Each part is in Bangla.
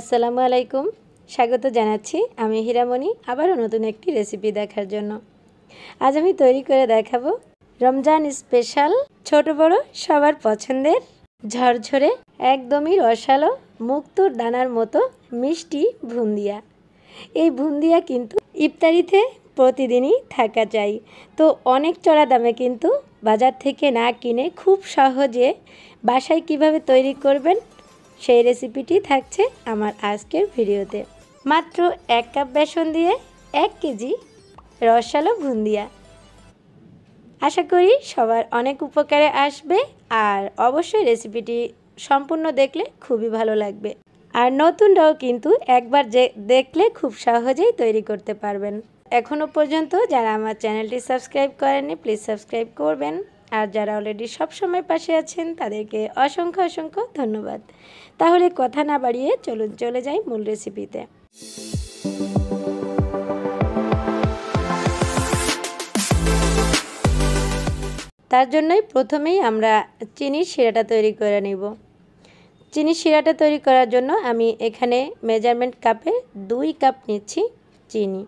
আসসালামু আলাইকুম স্বাগত জানাচ্ছি আমি হীরামণি আবারও নতুন একটি রেসিপি দেখার জন্য আজ আমি তৈরি করে দেখাবো রমজান স্পেশাল ছোট বড় সবার পছন্দের ঝরঝরে একদমই রসালো মুক্তোর দানার মতো মিষ্টি ভুন্দিয়া এই ভুন্দিয়া কিন্তু ইফতারিতে প্রতিদিনই থাকা চাই তো অনেক চড়া দামে কিন্তু বাজার থেকে না কিনে খুব সহজে বাসায় কিভাবে তৈরি করবেন সেই রেসিপিটি থাকছে আমার আজকের ভিডিওতে মাত্র এক কাপ বেসন দিয়ে এক কেজি রসালো ভুন্দিয়া আশা করি সবার অনেক উপকারে আসবে আর অবশ্যই রেসিপিটি সম্পূর্ণ দেখলে খুবই ভালো লাগবে আর নতুনরাও কিন্তু একবার যে দেখলে খুব সহজেই তৈরি করতে পারবেন এখনও পর্যন্ত যারা আমার চ্যানেলটি সাবস্ক্রাইব করেনি প্লিজ সাবস্ক্রাইব করবেন আর যারা অলরেডি সবসময় পাশে আছেন তাদেরকে অসংখ্য অসংখ্য ধন্যবাদ তাহলে কথা না বাড়িয়ে চলুন চলে যাই মূল রেসিপিতে তার জন্যই প্রথমেই আমরা চিনির শিরাটা তৈরি করে নেব চিনির শিরাটা তৈরি করার জন্য আমি এখানে মেজারমেন্ট কাপে দুই কাপ নিচ্ছি চিনি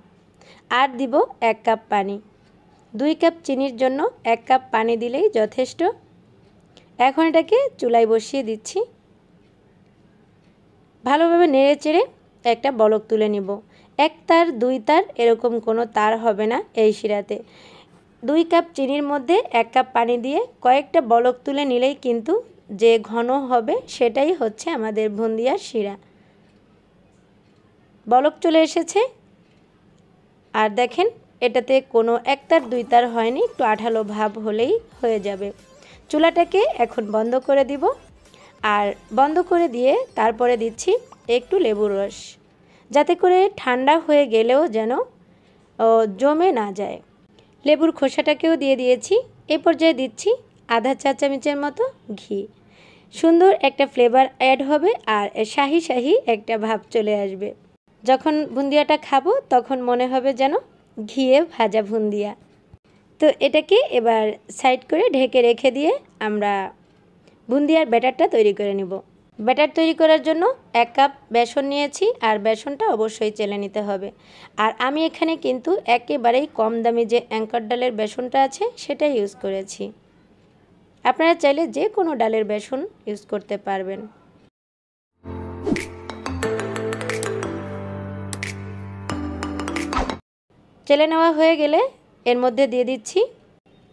আর দিব এক কাপ পানি দুই কাপ চিনির জন্য এক কাপ পানি দিলেই যথেষ্ট এখন এটাকে চুলায় বসিয়ে দিচ্ছি ভালোভাবে নেড়ে চেড়ে একটা বলক তুলে নিব এক তার দুই তার এরকম কোনো তার হবে না এই শিরাতে দুই কাপ চিনির মধ্যে এক কাপ পানি দিয়ে কয়েকটা বলক তুলে নিলেই কিন্তু যে ঘন হবে সেটাই হচ্ছে আমাদের ভুন্দিয়ার শিরা বলক চলে এসেছে আর দেখেন এটাতে কোনো একতার দুই তার হয়নি একটু আঠালো ভাব হলেই হয়ে যাবে চুলাটাকে এখন বন্ধ করে দিব আর বন্ধ করে দিয়ে তারপরে দিচ্ছি একটু লেবুর রস যাতে করে ঠান্ডা হয়ে গেলেও যেন জমে না যায় লেবুর খোসাটাকেও দিয়ে দিয়েছি এ পর্যায়ে দিচ্ছি আধা চা চামচের মতো ঘি সুন্দর একটা ফ্লেভার অ্যাড হবে আর শাহি শাহি একটা ভাব চলে আসবে যখন বুন্দিয়াটা খাবো তখন মনে হবে যেন ঘিয়ে ভাজা ভুন্দিয়া তো এটাকে এবার সাইড করে ঢেকে রেখে দিয়ে আমরা বুন্দিয়ার ব্যাটারটা তৈরি করে নিব ব্যাটার তৈরি করার জন্য এক কাপ বেসন নিয়েছি আর বেসনটা অবশ্যই চেলে নিতে হবে আর আমি এখানে কিন্তু একেবারেই কম দামি যে অ্যাঙ্কর ডালের বেসনটা আছে সেটা ইউজ করেছি আপনারা চাইলে যে কোনো ডালের বেসন ইউজ করতে পারবেন চেলে নেওয়া হয়ে গেলে এর মধ্যে দিয়ে দিচ্ছি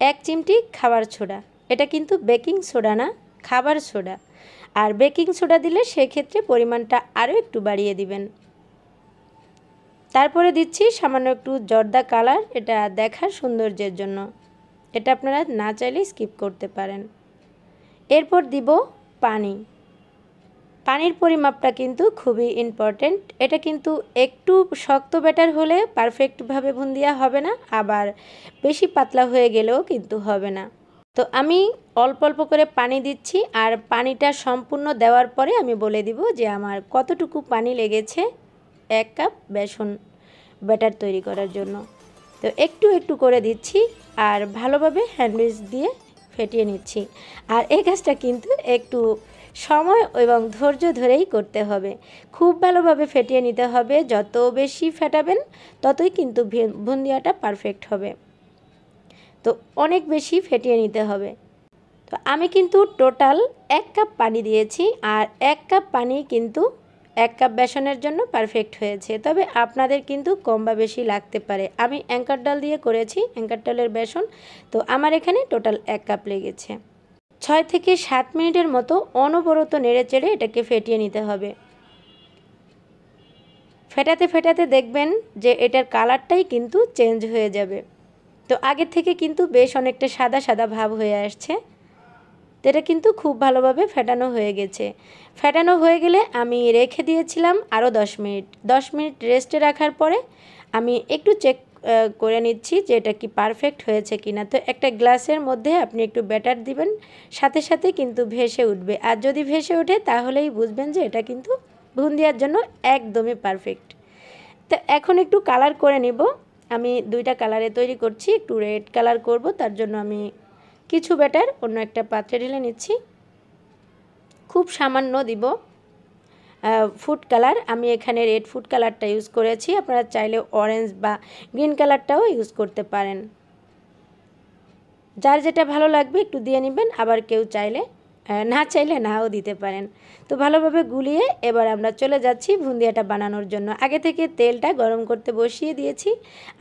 এক চিমটি খাবার সোডা এটা কিন্তু বেকিং সোডা না খাবার সোডা আর বেকিং সোডা দিলে সেক্ষেত্রে পরিমাণটা আরও একটু বাড়িয়ে দিবেন তারপরে দিচ্ছি সামান্য একটু জর্দা কালার এটা দেখার সৌন্দর্যের জন্য এটা আপনারা না চাইলে স্কিপ করতে পারেন এরপর দিব পানি পানির পরিমাপটা কিন্তু খুবই ইম্পর্টেন্ট এটা কিন্তু একটু শক্ত ব্যাটার হলে পারফেক্টভাবে বুন্দিয়া হবে না আবার বেশি পাতলা হয়ে গেলেও কিন্তু হবে না তো আমি অল্প অল্প করে পানি দিচ্ছি আর পানিটা সম্পূর্ণ দেওয়ার পরে আমি বলে দিব যে আমার কতটুকু পানি লেগেছে এক কাপ বেসন ব্যাটার তৈরি করার জন্য তো একটু একটু করে দিচ্ছি আর ভালোভাবে হ্যান্ডউইচ দিয়ে ফেটিয়ে নিচ্ছি আর এই গাছটা কিন্তু একটু সময় এবং ধৈর্য ধরেই করতে হবে খুব ভালোভাবে ফেটিয়ে নিতে হবে যত বেশি ফেটাবেন ততই কিন্তু বুন্দিয়াটা পারফেক্ট হবে তো অনেক বেশি ফেটিয়ে নিতে হবে তো আমি কিন্তু টোটাল এক কাপ পানি দিয়েছি আর এক কাপ পানি কিন্তু এক কাপ বেসনের জন্য পারফেক্ট হয়েছে তবে আপনাদের কিন্তু কম বা বেশি লাগতে পারে আমি অ্যাঙ্কার ডাল দিয়ে করেছি অ্যাঙ্কার ডালের বেসন তো আমার এখানে টোটাল এক কাপ লেগেছে ছয় থেকে সাত মিনিটের মতো অনবরত নেড়ে চেড়ে এটাকে ফেটিয়ে নিতে হবে ফেটাতে ফেটাতে দেখবেন যে এটার কালারটাই কিন্তু চেঞ্জ হয়ে যাবে তো আগের থেকে কিন্তু বেশ অনেকটা সাদা সাদা ভাব হয়ে আসছে তো এটা কিন্তু খুব ভালোভাবে ফেটানো হয়ে গেছে ফেটানো হয়ে গেলে আমি রেখে দিয়েছিলাম আরও দশ মিনিট দশ মিনিট রেস্টে রাখার পরে আমি একটু চেক করে নিচ্ছি যে এটা কি পারফেক্ট হয়েছে কিনা তো একটা গ্লাসের মধ্যে আপনি একটু ব্যাটার দিবেন সাথে সাথে কিন্তু ভেসে উঠবে আর যদি ভেসে ওঠে তাহলেই বুঝবেন যে এটা কিন্তু বুন্দিয়ার জন্য একদমই পারফেক্ট তো এখন একটু কালার করে নিব আমি দুইটা কালারে তৈরি করছি একটু রেড কালার করব তার জন্য আমি কিছু ব্যাটার অন্য একটা পাত্রে ঢেলে নিচ্ছি খুব সামান্য দিব ফুড কালার আমি এখানে রেড ফুড কালারটা ইউজ করেছি আপনারা চাইলে অরেঞ্জ বা গ্রিন কালারটাও ইউজ করতে পারেন যার যেটা ভালো লাগবে একটু দিয়ে নেবেন আবার কেউ চাইলে না চাইলে নাও দিতে পারেন তো ভালোভাবে গুলিয়ে এবার আমরা চলে যাচ্ছি ভুন্দিয়াটা বানানোর জন্য আগে থেকে তেলটা গরম করতে বসিয়ে দিয়েছি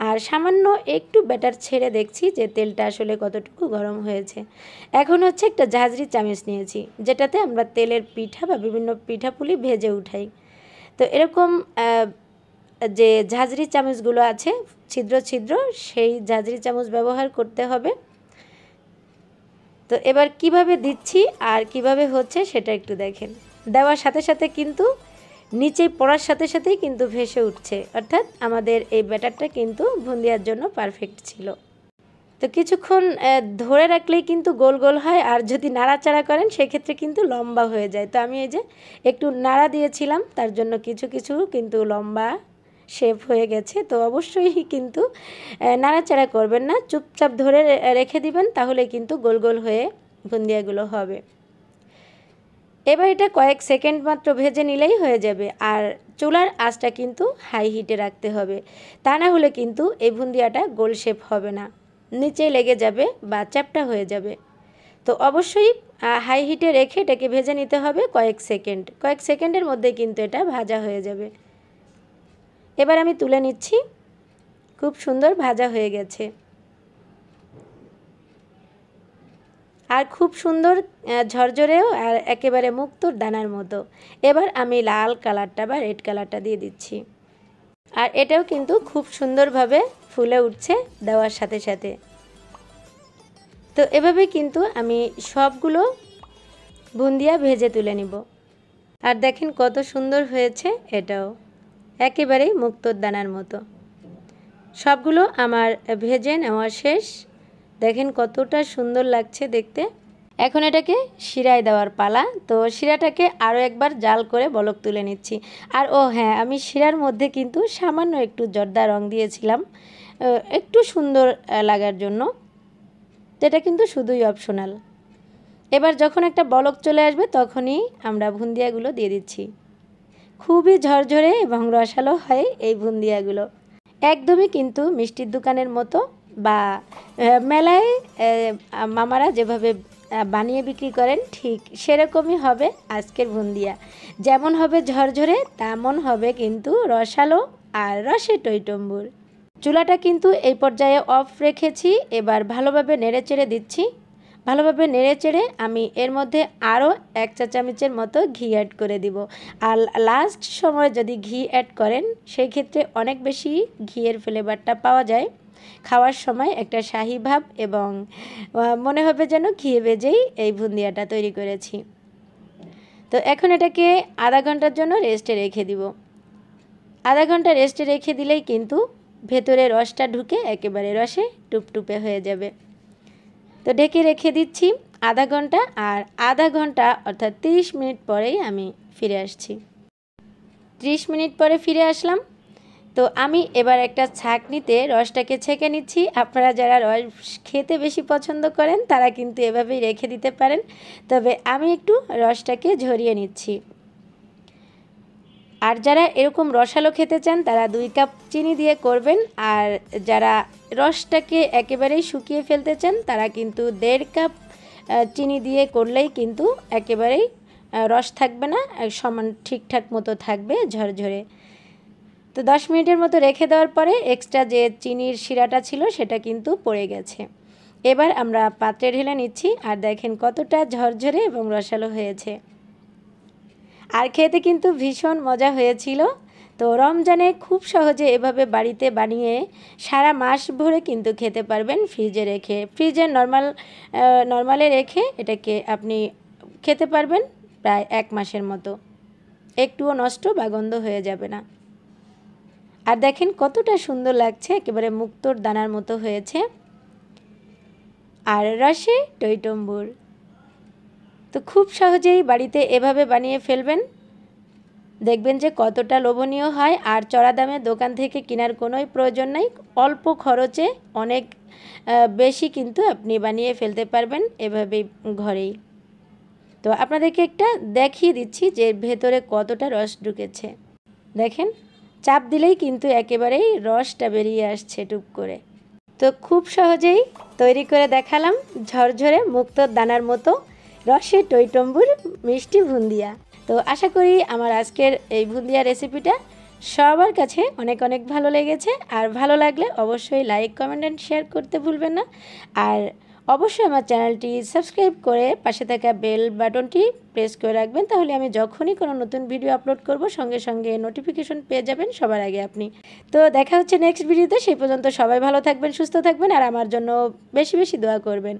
আর সামান্য একটু ব্যাটার ছেড়ে দেখছি যে তেলটা আসলে কতটুকু গরম হয়েছে এখন হচ্ছে একটা ঝাঁঝরি চামচ নিয়েছি যেটাতে আমরা তেলের পিঠা বা বিভিন্ন পিঠাপুলি ভেজে উঠাই তো এরকম যে ঝাঁঝরি চামচগুলো আছে ছিদ্র ছিদ্র সেই ঝাঁঝরি চামচ ব্যবহার করতে হবে তো এবার কিভাবে দিচ্ছি আর কিভাবে হচ্ছে সেটা একটু দেখেন দেওয়ার সাথে সাথে কিন্তু নিচে পড়ার সাথে সাথেই কিন্তু ভেসে উঠছে অর্থাৎ আমাদের এই ব্যাটারটা কিন্তু ভুন্দিয়ার জন্য পারফেক্ট ছিল তো কিছুক্ষণ ধরে রাখলেই কিন্তু গোল গোল হয় আর যদি নাড়াচাড়া করেন সেক্ষেত্রে কিন্তু লম্বা হয়ে যায় তো আমি এই যে একটু নাড়া দিয়েছিলাম তার জন্য কিছু কিছু কিন্তু লম্বা শেপ হয়ে গেছে তো অবশ্যই কিন্তু নাড়াচাড়া করবেন না চুপচাপ ধরে রেখে দিবেন তাহলে কিন্তু গোল গোল হয়ে বুন্দিয়াগুলো হবে এবার এটা কয়েক সেকেন্ড মাত্র ভেজে নিলেই হয়ে যাবে আর চুলার আঁচটা কিন্তু হাই হিটে রাখতে হবে তা না হলে কিন্তু এই বুন্দিয়াটা গোল শেপ হবে না নিচে লেগে যাবে বা চ্যাপটা হয়ে যাবে তো অবশ্যই হাই হিটে রেখে এটাকে ভেজে নিতে হবে কয়েক সেকেন্ড কয়েক সেকেন্ডের মধ্যে কিন্তু এটা ভাজা হয়ে যাবে এবার আমি তুলে নিচ্ছি খুব সুন্দর ভাজা হয়ে গেছে আর খুব সুন্দর ঝরঝরেও আর একেবারে মুক্তর দানার মতো এবার আমি লাল কালারটা বা রেড কালারটা দিয়ে দিচ্ছি আর এটাও কিন্তু খুব সুন্দরভাবে ফুলে উঠছে দেওয়ার সাথে সাথে তো এভাবে কিন্তু আমি সবগুলো বুন্দিয়া ভেজে তুলে নিব আর দেখেন কত সুন্দর হয়েছে এটাও একেবারে মুক্তর দানার মতো সবগুলো আমার ভেজে নেওয়া শেষ দেখেন কতটা সুন্দর লাগছে দেখতে এখন এটাকে শিরায় দেওয়ার পালা তো শিরাটাকে আরও একবার জাল করে বলক তুলে নিচ্ছি আর ও হ্যাঁ আমি শিরার মধ্যে কিন্তু সামান্য একটু জর্দা রং দিয়েছিলাম একটু সুন্দর লাগার জন্য এটা কিন্তু শুধুই অপশনাল এবার যখন একটা বলক চলে আসবে তখনই আমরা ভুন্দিয়াগুলো দিয়ে দিচ্ছি খুবই ঝরঝরে এবং রসালো হয় এই বুন্দিয়াগুলো একদমই কিন্তু মিষ্টির দোকানের মতো বা মেলায় মামারা যেভাবে বানিয়ে বিক্রি করেন ঠিক সেরকমই হবে আজকের বুন্দিয়া যেমন হবে ঝরঝরে তেমন হবে কিন্তু রসালো আর রসে টইটম্বুর চুলাটা কিন্তু এই পর্যায়ে অফ রেখেছি এবার ভালোভাবে নেড়ে চেড়ে দিচ্ছি ভালোভাবে নেড়ে চেড়ে আমি এর মধ্যে আরও এক চা চামচের মতো ঘি অ্যাড করে দিব আর লাস্ট সময় যদি ঘি অ্যাড করেন সেই ক্ষেত্রে অনেক বেশি ঘিয়ের ফ্লেভারটা পাওয়া যায় খাওয়ার সময় একটা শাহি ভাব এবং মনে হবে যেন ঘিয়ে ভেজেই এই ভুন্দিয়াটা তৈরি করেছি তো এখন এটাকে আধা ঘন্টার জন্য রেস্টে রেখে দিব আধা ঘন্টা রেস্টে রেখে দিলেই কিন্তু ভেতরে রসটা ঢুকে একেবারে রসে টুপটুপে হয়ে যাবে তো ঢেকে রেখে দিচ্ছি আধা ঘন্টা আর আধা ঘন্টা অর্থাৎ 30 মিনিট পরেই আমি ফিরে আসছি 30 মিনিট পরে ফিরে আসলাম তো আমি এবার একটা ছাঁকনিতে রসটাকে ছেঁকে নিচ্ছি আপনারা যারা রস খেতে বেশি পছন্দ করেন তারা কিন্তু এভাবেই রেখে দিতে পারেন তবে আমি একটু রসটাকে ঝরিয়ে নিচ্ছি আর যারা এরকম রসালো খেতে চান তারা দুই কাপ চিনি দিয়ে করবেন আর যারা রসটাকে একেবারেই শুকিয়ে ফেলতে চান তারা কিন্তু দেড় কাপ চিনি দিয়ে করলেই কিন্তু একেবারেই রস থাকবে না সমান ঠিকঠাক মতো থাকবে ঝরঝরে তো দশ মিনিটের মতো রেখে দেওয়ার পরে এক্সট্রা যে চিনির শিরাটা ছিল সেটা কিন্তু পড়ে গেছে এবার আমরা পাত্রে ঢেলে নিচ্ছি আর দেখেন কতটা ঝরঝরে এবং রসালো হয়েছে আর খেতে কিন্তু ভীষণ মজা হয়েছিল তো রমজানে খুব সহজে এভাবে বাড়িতে বানিয়ে সারা মাস ভরে কিন্তু খেতে পারবেন ফ্রিজে রেখে ফ্রিজে নর্মাল নর্মালে রেখে এটাকে আপনি খেতে পারবেন প্রায় এক মাসের মতো একটুও নষ্ট বা গন্ধ হয়ে যাবে না আর দেখেন কতটা সুন্দর লাগছে একেবারে মুক্তর দানার মতো হয়েছে আর রসে টইটম্বুর তো খুব সহজেই বাড়িতে এভাবে বানিয়ে ফেলবেন দেখবেন যে কতটা লোভনীয় হয় আর চড়া দামে দোকান থেকে কেনার কোনোই প্রয়োজন নাই অল্প খরচে অনেক বেশি কিন্তু আপনি বানিয়ে ফেলতে পারবেন এভাবেই ঘরেই তো আপনাদেরকে একটা দেখিয়ে দিচ্ছি যে ভেতরে কতটা রস ঢুকেছে দেখেন চাপ দিলেই কিন্তু একেবারেই রসটা বেরিয়ে আসছে টুপ করে তো খুব সহজেই তৈরি করে দেখালাম ঝরঝরে মুক্ত দানার মতো রসে টইটম্বুর মিষ্টি ভুন্দিয়া তো আশা করি আমার আজকের এই ভুন্দিয়া রেসিপিটা সবার কাছে অনেক অনেক ভালো লেগেছে আর ভালো লাগলে অবশ্যই লাইক কমেন্ট অ্যান্ড শেয়ার করতে ভুলবেন না আর অবশ্যই আমার চ্যানেলটি সাবস্ক্রাইব করে পাশে থাকা বেল বাটনটি প্রেস করে রাখবেন তাহলে আমি যখনই কোনো নতুন ভিডিও আপলোড করব সঙ্গে সঙ্গে নোটিফিকেশন পেয়ে যাবেন সবার আগে আপনি তো দেখা হচ্ছে নেক্সট ভিডিওতে সেই পর্যন্ত সবাই ভালো থাকবেন সুস্থ থাকবেন আর আমার জন্য বেশি বেশি দোয়া করবেন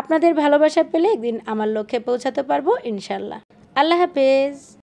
আপনাদের ভালোবাসা পেলে একদিন আমার লক্ষ্যে পৌঁছাতে পারবো ইনশাল্লাহ আল্লাহ হাফেজ